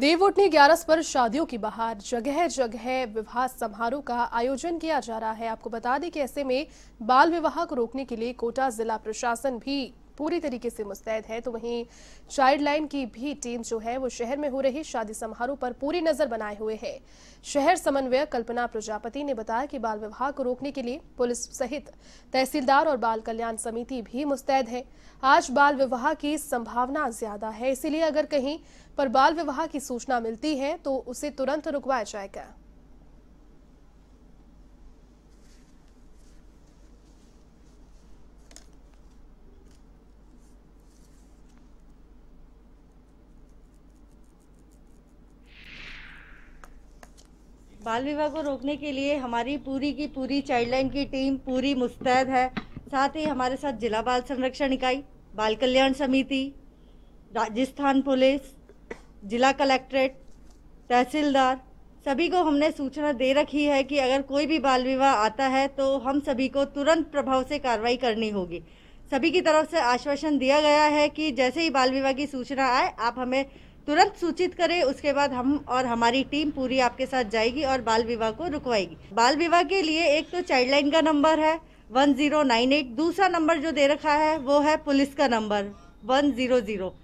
देवउठ ने ग्यारस पर शादियों की बहार जगह जगह विवाह समारोह का आयोजन किया जा रहा है आपको बता दें कि ऐसे में बाल विवाह को रोकने के लिए कोटा जिला प्रशासन भी पूरी तरीके से मुस्तैद है तो वहीं चाइल्ड लाइन की भी टीम जो है वो शहर में हो रही शादी समारोह पर पूरी नजर बनाए हुए है शहर समन्वयक कल्पना प्रजापति ने बताया कि बाल विवाह को रोकने के लिए पुलिस सहित तहसीलदार और बाल कल्याण समिति भी मुस्तैद है आज बाल विवाह की संभावना ज्यादा है इसीलिए अगर कहीं पर बाल विवाह की सूचना मिलती है तो उसे तुरंत रुकवाया जाएगा बाल विवाह को रोकने के लिए हमारी पूरी की पूरी चाइल्डलाइन की टीम पूरी मुस्तैद है साथ ही हमारे साथ जिला बाल संरक्षण इकाई बाल कल्याण समिति राजस्थान पुलिस जिला कलेक्ट्रेट तहसीलदार सभी को हमने सूचना दे रखी है कि अगर कोई भी बाल विवाह आता है तो हम सभी को तुरंत प्रभाव से कार्रवाई करनी होगी सभी की तरफ से आश्वासन दिया गया है कि जैसे ही बाल विवाह की सूचना आए आप हमें तुरंत सूचित करें उसके बाद हम और हमारी टीम पूरी आपके साथ जाएगी और बाल विवाह को रुकवाएगी बाल विवाह के लिए एक तो चाइल्डलाइन का नंबर है वन जीरो नाइन एट दूसरा नंबर जो दे रखा है वो है पुलिस का नंबर वन जीरो जीरो